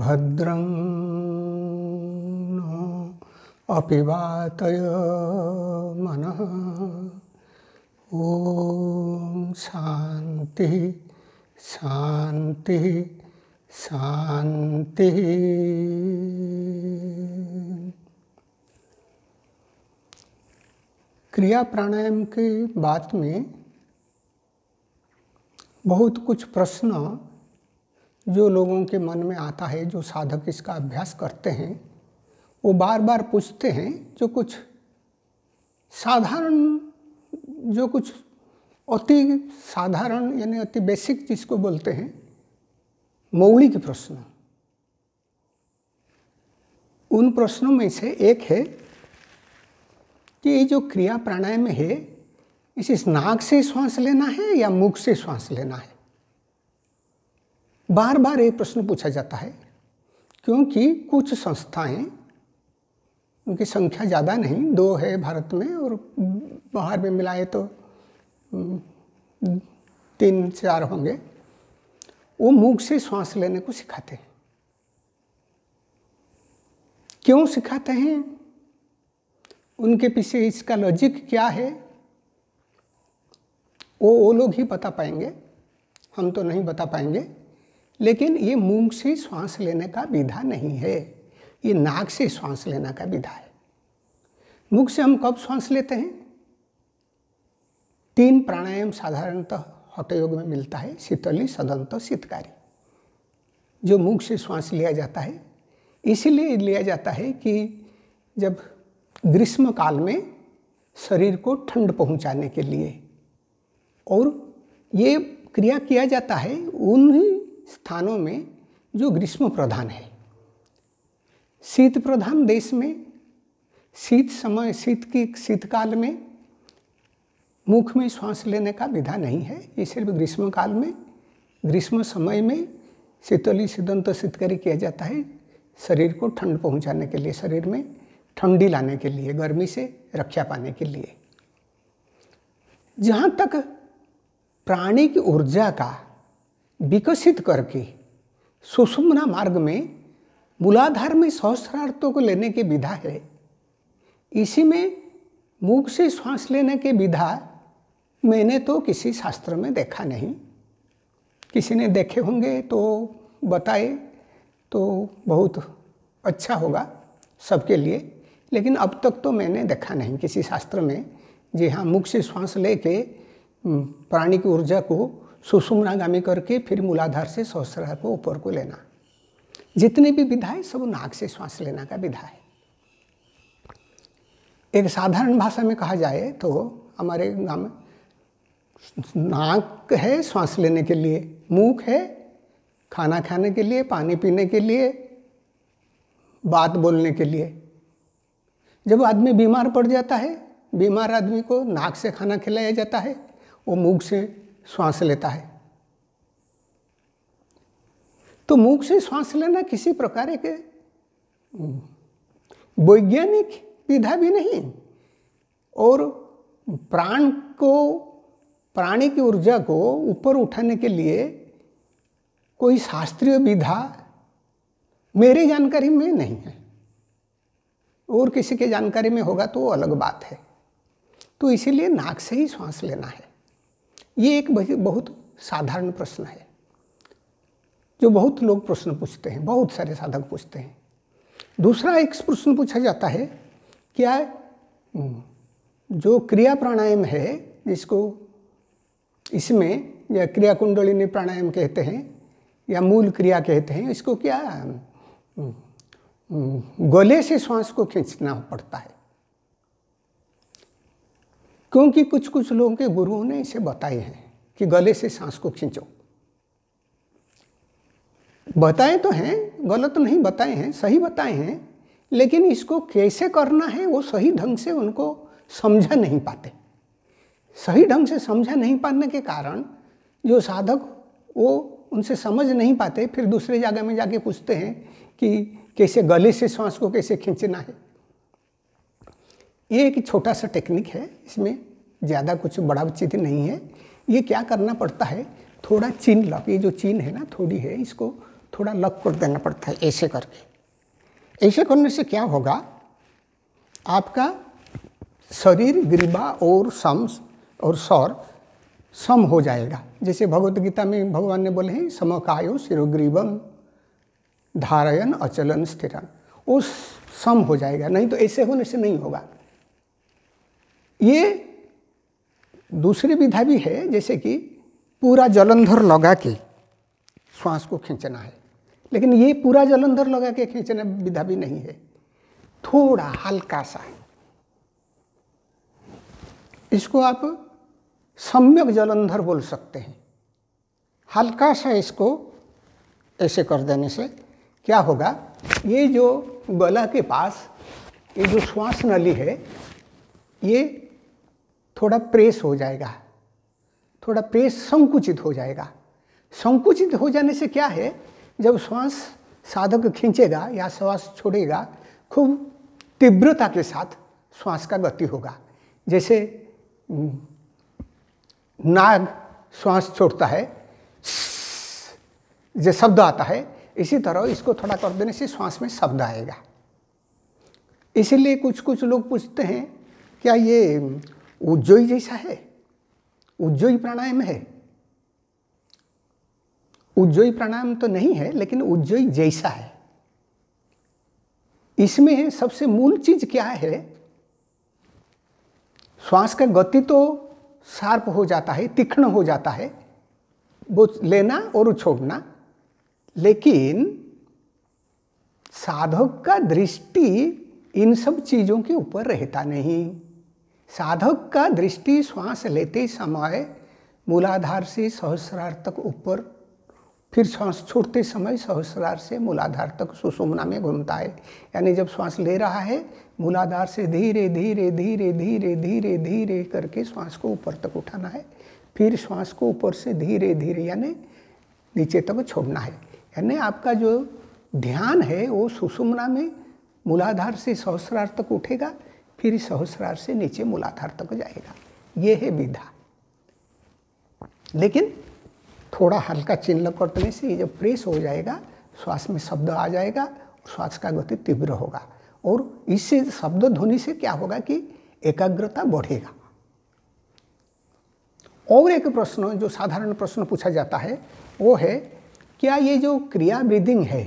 भद्रं अपिवातय मनः ॐ शान्तिः शान्तिः शान्तिः क्रिया प्राणायाम के बात में बहुत कुछ प्रश्न जो लोगों के मन में आता है जो साधक इसका अभ्यास करते हैं वो बार बार पूछते हैं जो कुछ साधारण जो कुछ अति साधारण यानी अति बेसिक जिसको बोलते हैं मौलिक प्रश्न उन प्रश्नों में से एक है कि तो ये जो क्रिया प्राणायाम है इसे नाक से श्वास लेना है या मुख से श्वास लेना है बार बार ये प्रश्न पूछा जाता है क्योंकि कुछ संस्थाएं उनकी संख्या ज़्यादा नहीं दो है भारत में और बाहर में मिलाए तो तीन चार होंगे वो मुख से श्वास लेने को सिखाते हैं क्यों सिखाते हैं उनके पीछे इसका लॉजिक क्या है वो वो लोग ही बता पाएंगे हम तो नहीं बता पाएंगे लेकिन ये मुंह से श्वास लेने का विधा नहीं है ये नाक से श्वास लेने का विधा है मुख से हम कब श्वास लेते हैं तीन प्राणायाम साधारणतः हटयोग में मिलता है शीतली सदंत शीतकारी जो मुख से श्वास लिया जाता है इसीलिए लिया जाता है कि जब ग्रीष्म काल में शरीर को ठंड पहुंचाने के लिए और ये क्रिया किया जाता है उन स्थानों में जो ग्रीष्म प्रधान है शीत प्रधान देश में शीत समय शीत की शीतकाल में मुख में श्वास लेने का विधा नहीं है ये सिर्फ ग्रीष्म काल में ग्रीष्म समय में शीतली शीतंत शीतकारी किया जाता है शरीर को ठंड पहुंचाने के लिए शरीर में ठंडी लाने के लिए गर्मी से रक्षा पाने के लिए जहाँ तक प्राणी की ऊर्जा का विकसित करके सुषुम्ना मार्ग में मूलाधार में सहस्रार्थों को लेने की विधा है इसी में मुख से श्वास लेने की विधा मैंने तो किसी शास्त्र में देखा नहीं किसी ने देखे होंगे तो बताए तो बहुत अच्छा होगा सबके लिए लेकिन अब तक तो मैंने देखा नहीं किसी शास्त्र में जी हाँ मुख से श्वास लेके प्राणी की ऊर्जा को सुषुम्नागामी करके फिर मूलाधार से सहस्रा को ऊपर को लेना जितनी भी विधा है सब नाक से श्वास लेना का विधा है एक साधारण भाषा में कहा जाए तो हमारे गाँव नाक है श्वास लेने के लिए मुख है खाना खाने के लिए पानी पीने के लिए बात बोलने के लिए जब आदमी बीमार पड़ जाता है बीमार आदमी को नाक से खाना खिलाया जाता है वो मुख से श्वास लेता है तो मुख से श्वास लेना किसी प्रकार के वैज्ञानिक विधा भी नहीं और प्राण को प्राणी की ऊर्जा को ऊपर उठाने के लिए कोई शास्त्रीय विधा मेरी जानकारी में नहीं है और किसी के जानकारी में होगा तो वो अलग बात है तो इसीलिए नाक से ही श्वास लेना है ये एक बहुत साधारण प्रश्न है जो बहुत लोग प्रश्न पूछते हैं बहुत सारे साधक पूछते हैं दूसरा एक प्रश्न पूछा जाता है क्या जो क्रिया प्राणायाम है जिसको इसमें या क्रिया कुंडलिनी प्राणायाम कहते हैं या मूल क्रिया कहते हैं इसको क्या गोले से श्वास को खींचना पड़ता है क्योंकि कुछ कुछ लोगों के गुरुओं ने इसे बताए हैं कि गले से सांस को खींचो बताए तो हैं गलत तो नहीं बताए हैं सही बताए हैं लेकिन इसको कैसे करना है वो सही ढंग से उनको समझा नहीं पाते सही ढंग से समझा नहीं पाने के कारण जो साधक वो उनसे समझ नहीं पाते फिर दूसरे जगह में जाके पूछते हैं कि कैसे गले से श्वास को कैसे खींचना है ये एक छोटा सा टेक्निक है इसमें ज़्यादा कुछ बड़ा चीज नहीं है ये क्या करना पड़ता है थोड़ा चीन लक ये जो चीन है ना थोड़ी है इसको थोड़ा लक कर देना पड़ता है ऐसे करके ऐसे करने से क्या होगा आपका शरीर गरीबा और सम और सौर सम हो जाएगा जैसे भगवत गीता में भगवान ने बोले हैं समकायो शिरोग्रीवम धारायण अचलन स्थिरन वो सम हो जाएगा नहीं तो ऐसे होने से नहीं होगा ये दूसरी विधा भी है जैसे कि पूरा जलंधर लगा के श्वास को खींचना है लेकिन ये पूरा जलंधर लगा के खींचना विधा भी नहीं है थोड़ा हल्का सा इसको आप सम्यक जलंधर बोल सकते हैं हल्का सा इसको ऐसे कर देने से क्या होगा ये जो गला के पास ये जो श्वास नली है ये थोड़ा प्रेस हो जाएगा थोड़ा प्रेस संकुचित हो जाएगा संकुचित हो जाने से क्या है जब श्वास साधक खींचेगा या श्वास छोड़ेगा खूब तीव्रता के साथ श्वास का गति होगा जैसे नाग श्वास छोड़ता है जो शब्द आता है इसी तरह इसको थोड़ा कर देने से श्वास में शब्द आएगा इसलिए कुछ कुछ लोग पूछते हैं क्या ये उज्जोई जैसा है उज्जोई प्राणायाम है उज्जोई प्राणायाम तो नहीं है लेकिन उज्जोई जैसा है इसमें सबसे मूल चीज क्या है श्वास का गति तो शार्प हो जाता है तीक्ष्ण हो जाता है वो लेना और छोड़ना लेकिन साधक का दृष्टि इन सब चीज़ों के ऊपर रहता नहीं साधक का दृष्टि श्वास लेते समय मूलाधार से सहस्रार तक ऊपर फिर श्वास छोड़ते समय सहस्रार से मूलाधार तक सुषुम्ना में घूमता है यानी जब श्वास ले रहा है मूलाधार से धीरे धीरे धीरे धीरे धीरे धीरे करके श्वास को ऊपर तक उठाना है फिर श्वास को ऊपर से धीरे धीरे यानी नीचे तक छोड़ना है यानी आपका जो ध्यान है वो सुषुम्ना में मूलाधार से सहस्रार तक उठेगा फिर सहस्रार से नीचे मूलाधार तक जाएगा ये है विधा लेकिन थोड़ा हल्का चिन्ह करने से ये जब प्रेस हो जाएगा श्वास में शब्द आ जाएगा श्वास का गति तीव्र होगा और इससे शब्द ध्वनि से क्या होगा कि एकाग्रता बढ़ेगा और एक प्रश्न जो साधारण प्रश्न पूछा जाता है वो है क्या ये जो क्रिया ब्रीदिंग है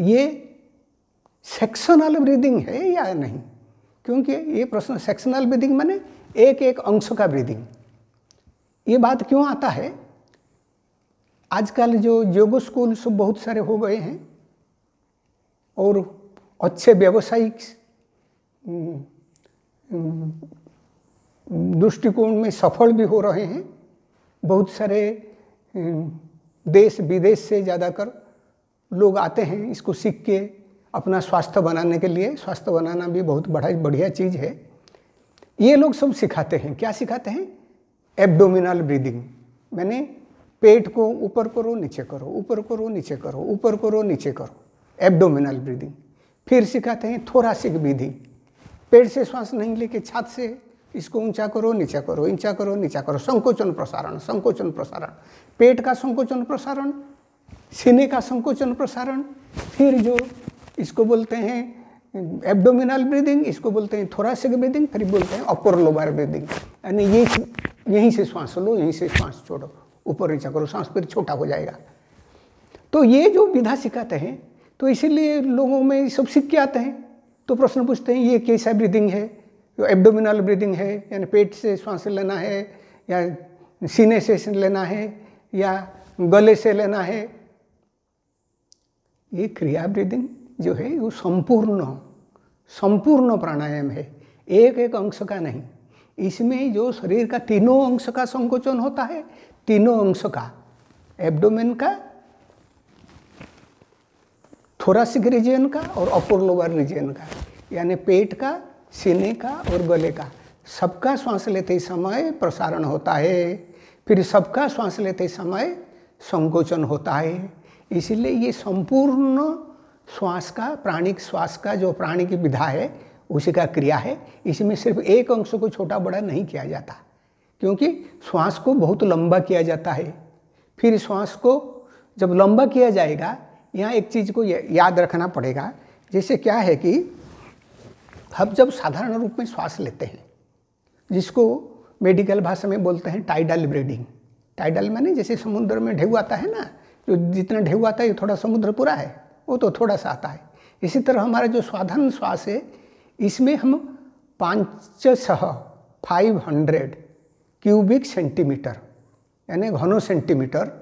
ये सेक्शनल ब्रीदिंग है या नहीं क्योंकि ये प्रश्न सेक्शनल ब्रीदिंग माने एक एक अंश का ब्रीदिंग ये बात क्यों आता है आजकल जो योग स्कूल सब बहुत सारे हो गए हैं और अच्छे व्यवसायिक दृष्टिकोण में सफल भी हो रहे हैं बहुत सारे देश विदेश से ज़्यादातर लोग आते हैं इसको सीख के अपना स्वास्थ्य बनाने के लिए स्वास्थ्य बनाना भी बहुत बड़ा बढ़िया चीज़ है ये लोग सब सिखाते हैं क्या सिखाते हैं एब्डोमिनल ब्रीदिंग मैंने पेट को ऊपर करो नीचे करो ऊपर करो नीचे करो ऊपर करो नीचे करो एब्डोमिनल ब्रीदिंग फिर सिखाते हैं थोरासिक विधि पेट से श्वास नहीं लेके छात से इसको ऊंचा करो नीचा करो ऊंचा करो नीचा करो संकोचन प्रसारण संकोचन प्रसारण पेट का संकोचन प्रसारण सीने का संकोचन प्रसारण फिर जो इसको बोलते हैं एब्डोमिनल ब्रीदिंग इसको बोलते हैं थोरासिक ब्रीदिंग फिर बोलते हैं अपर लोबार ब्रीदिंग यानी ये यहीं से श्वास लो यहीं से श्वास छोड़ो ऊपर नीचा करो सांस फिर छोटा हो जाएगा तो ये जो विधा सिखाते हैं तो इसीलिए लोगों में सब सीख के आते हैं तो प्रश्न पूछते हैं ये कैसा ब्रीदिंग है एब्डोमिनल ब्रीदिंग है यानी पेट से श्वास लेना है या सीने से लेना है या गले से लेना है ये क्रिया ब्रीदिंग जो है वो संपूर्ण संपूर्ण प्राणायाम है एक एक अंश का नहीं इसमें जो शरीर का तीनों अंश का संकोचन होता है तीनों अंश का एब्डोमेन का थोरासिक रीजन का और अपर लोअर रीजन का यानी पेट का सीने का और गले का सबका श्वास लेते समय प्रसारण होता है फिर सबका श्वास लेते समय संकोचन होता है इसलिए ये संपूर्ण श्वास का प्राणिक श्वास का जो प्राणी की विधा है उसी का क्रिया है इसमें सिर्फ एक अंश को छोटा बड़ा नहीं किया जाता क्योंकि श्वास को बहुत लंबा किया जाता है फिर श्वास को जब लंबा किया जाएगा यहाँ एक चीज़ को याद रखना पड़ेगा जैसे क्या है कि हम जब साधारण रूप में श्वास लेते हैं जिसको मेडिकल भाषा में बोलते हैं टाइडल ब्रीडिंग टाइडल माने जैसे समुद्र में ढेहू आता है ना जो जितना ढेहू आता है ये थोड़ा समुद्र पूरा है वो तो थोड़ा सा आता है इसी तरह हमारा जो साधारण श्वास है इसमें हम पाँच सह फाइव हंड्रेड क्यूबिक सेंटीमीटर यानी घनों सेंटीमीटर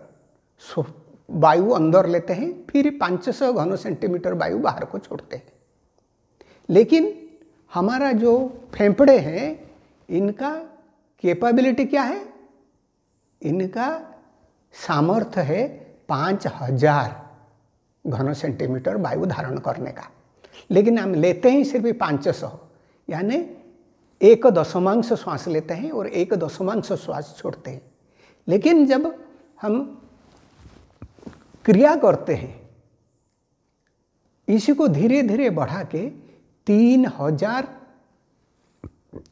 वायु अंदर लेते हैं फिर पाँच सौ घनों सेंटीमीटर वायु बाहर को छोड़ते हैं लेकिन हमारा जो फेफड़े हैं इनका कैपेबिलिटी क्या है इनका सामर्थ्य है पाँच हजार घन सेंटीमीटर वायु धारण करने का लेकिन हम लेते हैं सिर्फ पाँच सौ यानी एक दशमांश श्वास लेते हैं और एक दशमांश श्वास छोड़ते हैं लेकिन जब हम क्रिया करते हैं इसी को धीरे धीरे बढ़ा के तीन हजार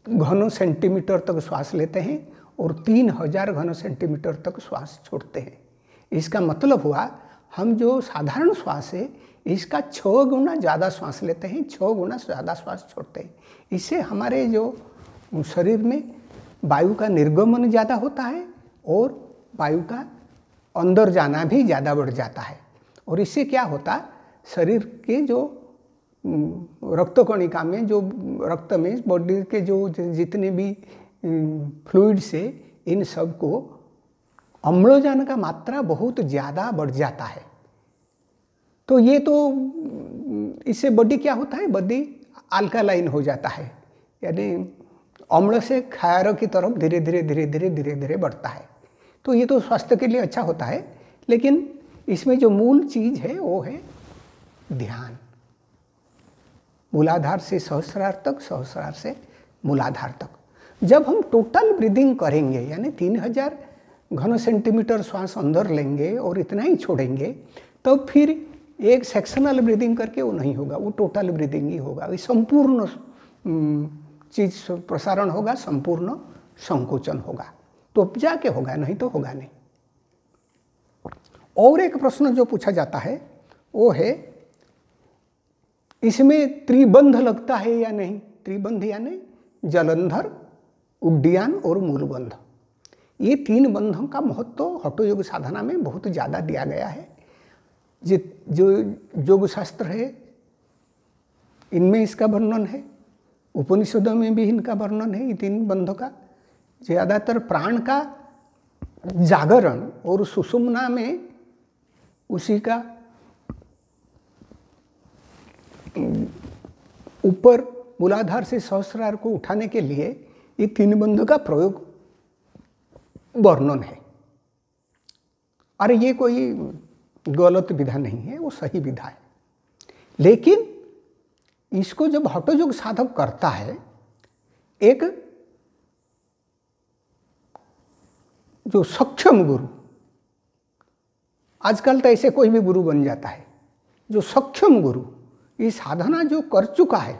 घनों सेंटीमीटर तक श्वास लेते हैं और तीन हजार घनों सेंटीमीटर तक श्वास छोड़ते हैं इसका मतलब हुआ हम जो साधारण श्वास है इसका छः गुना ज़्यादा श्वास लेते हैं छः गुना ज़्यादा श्वास छोड़ते हैं इससे हमारे जो शरीर में वायु का निर्गमन ज़्यादा होता है और वायु का अंदर जाना भी ज़्यादा बढ़ जाता है और इससे क्या होता शरीर के जो हम्म, रक्त कणिका में जो रक्त में बॉडी के जो जितने भी फ्लूइड्स हम्म, से इन सब को अम्लोजान का मात्रा बहुत ज़्यादा बढ़ जाता है तो ये तो हम्म, इससे बॉडी क्या होता है बॉडी अल्कालाइन हो जाता है यानी अम्ल से खैर की तरफ धीरे धीरे धीरे धीरे धीरे धीरे बढ़ता है तो ये तो स्वास्थ्य के लिए अच्छा होता है लेकिन इसमें जो मूल चीज़ है वो है ध्यान मूलाधार से सहस्रार तक सहस्रार से मूलाधार तक जब हम टोटल ब्रीदिंग करेंगे यानी तीन हजार घन सेंटीमीटर श्वास अंदर लेंगे और इतना ही छोड़ेंगे तो फिर एक सेक्शनल ब्रीदिंग करके वो नहीं होगा वो टोटल ब्रीदिंग ही होगा ये संपूर्ण चीज प्रसारण होगा संपूर्ण संकोचन होगा तो जाके होगा नहीं तो होगा नहीं और एक प्रश्न जो पूछा जाता है वो है इसमें त्रिबंध लगता है या नहीं त्रिबंध यानी जलंधर उड्डयन और मूलबंध ये तीन बंधों का महत्व हटो योग साधना में बहुत ज़्यादा दिया गया है जो योग शास्त्र है इनमें इसका वर्णन है उपनिषदों में भी इनका वर्णन है ये तीन बंधों का ज़्यादातर प्राण का जागरण और सुषुमना में उसी का ऊपर मूलाधार से सहस्रार को उठाने के लिए ये तीन बंधु का प्रयोग वर्णन है अरे ये कोई गलत विधा नहीं है वो सही विधा है लेकिन इसको जब हटोयोग साधक करता है एक जो सक्षम गुरु आजकल तो ऐसे कोई भी गुरु बन जाता है जो सक्षम गुरु ये साधना जो कर चुका है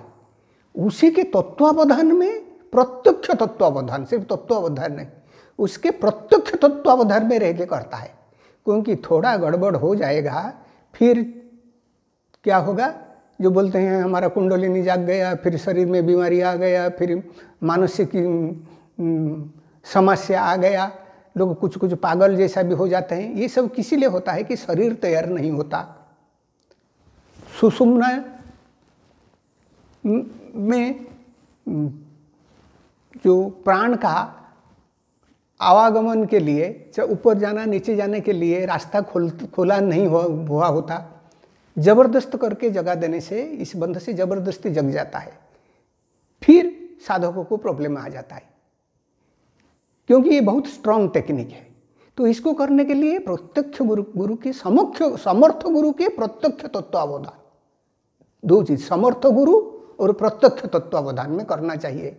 उसी के तत्वावधान में प्रत्यक्ष तत्वावधान सिर्फ तत्वावधान नहीं उसके प्रत्यक्ष तत्वावधान में रह के करता है क्योंकि थोड़ा गड़बड़ हो जाएगा फिर क्या होगा जो बोलते हैं हमारा कुंडलिनी जाग गया फिर शरीर में बीमारी आ गया फिर मानसिक समस्या आ गया लोग कुछ कुछ पागल जैसा भी हो जाते हैं ये सब किसी लिए होता है कि शरीर तैयार नहीं होता सुसुमन में जो प्राण का आवागमन के लिए चाहे ऊपर जाना नीचे जाने के लिए रास्ता खोल खोला नहीं हुआ हुआ होता जबरदस्त करके जगा देने से इस बंध से जबरदस्ती जग जाता है फिर साधकों को प्रॉब्लम आ जाता है क्योंकि ये बहुत स्ट्रांग टेक्निक है तो इसको करने के लिए प्रत्यक्ष गुरु गुरु के समक्ष समर्थ गुरु के प्रत्यक्ष तत्वावधान चीज़ समर्थ गुरु और प्रत्यक्ष तत्वावधान में करना चाहिए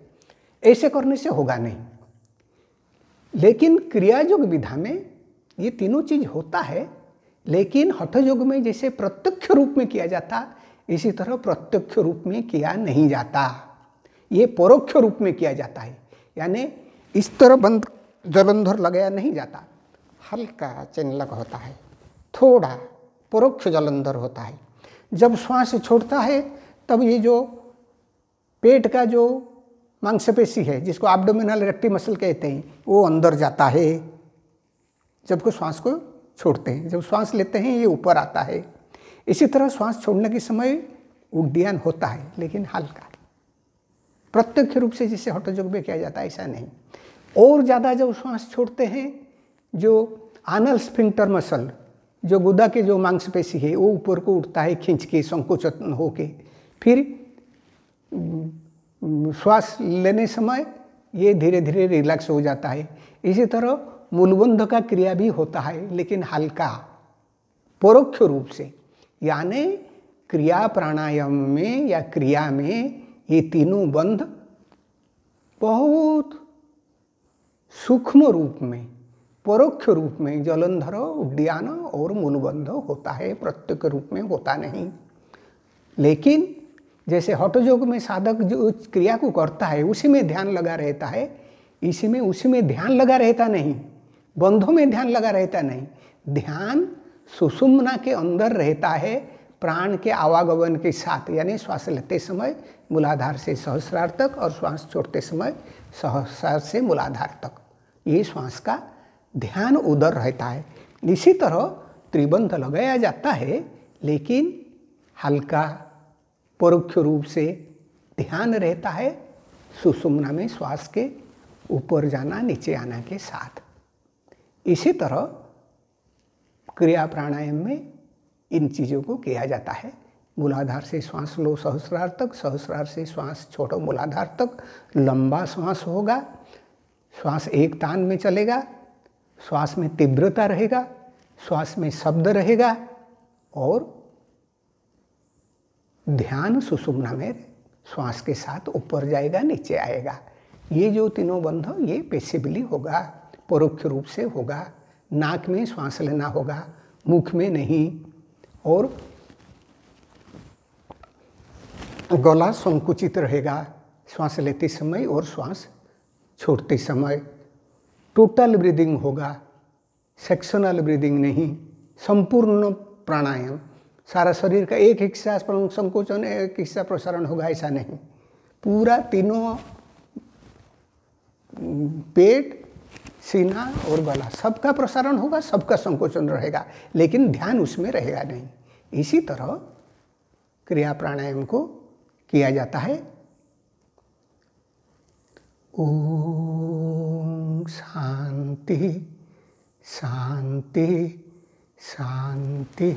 ऐसे करने से होगा नहीं लेकिन क्रियायोग विधा में ये तीनों चीज होता है लेकिन हठयोग में जैसे प्रत्यक्ष रूप में किया जाता इसी तरह प्रत्यक्ष रूप में किया नहीं जाता ये परोक्ष रूप में किया जाता है यानी इस तरह बंद जलंधर लगाया नहीं जाता हल्का चिन्हलक होता है थोड़ा परोक्ष जलंधर होता है जब श्वास छोड़ता है तब ये जो पेट का जो मांसपेशी है जिसको आपडोमिनल रेक्टी मसल कहते हैं वो अंदर जाता है जब को श्वास को छोड़ते हैं जब श्वास लेते हैं ये ऊपर आता है इसी तरह श्वास छोड़ने के समय उड्डयन होता है लेकिन हल्का प्रत्यक्ष रूप से जिसे हटोजोग में किया जाता है ऐसा नहीं और ज़्यादा जब श्वास छोड़ते हैं जो आनल स्पिंक्टर मसल जो गुदा के जो मांसपेशी है वो ऊपर को उठता है खींच के संकोचन होके फिर श्वास लेने समय ये धीरे धीरे रिलैक्स हो जाता है इसी तरह मूलबंध का क्रिया भी होता है लेकिन हल्का परोक्ष रूप से यानी क्रिया प्राणायाम में या क्रिया में ये तीनों बंध बहुत सूक्ष्म रूप में परोक्ष रूप में जलंधर उड्डयान और मूलबंध होता है प्रत्यक्ष रूप में होता नहीं लेकिन जैसे हटयोग में साधक जो क्रिया को करता है उसी में ध्यान लगा रहता है इसी में उसी में ध्यान लगा रहता नहीं बंधों में ध्यान लगा रहता नहीं ध्यान सुषुम्ना के अंदर रहता है प्राण के आवागमन के साथ यानी श्वास लेते समय मूलाधार से सहस्रार तक और श्वास छोड़ते समय सहस्रार से मूलाधार तक ये श्वास का ध्यान उधर रहता है इसी तरह त्रिबंध लगाया जाता है लेकिन हल्का परोक्ष रूप से ध्यान रहता है सुषुम्ना में श्वास के ऊपर जाना नीचे आना के साथ इसी तरह क्रिया प्राणायाम में इन चीज़ों को किया जाता है मूलाधार से श्वास लो सहस्रार तक सहस्रार से श्वास छोटो मूलाधार तक लंबा श्वास होगा श्वास एक तान में चलेगा श्वास में तीव्रता रहेगा श्वास में शब्द रहेगा और ध्यान सुषुम्ना में श्वास के साथ ऊपर जाएगा नीचे आएगा ये जो तीनों बंध ये पेसिबली होगा परोक्ष रूप से होगा नाक में श्वास लेना होगा मुख में नहीं और गला संकुचित रहेगा श्वास लेते समय और श्वास छोड़ते समय टोटल ब्रीदिंग होगा सेक्शनल ब्रीदिंग नहीं संपूर्ण प्राणायाम सारा शरीर का एक हिस्सा संकोचन एक हिस्सा प्रसारण होगा ऐसा नहीं पूरा तीनों पेट सीना और गला सबका प्रसारण होगा सबका संकोचन रहेगा लेकिन ध्यान उसमें रहेगा नहीं इसी तरह क्रिया प्राणायाम को किया जाता है ओ शांति शांति शांति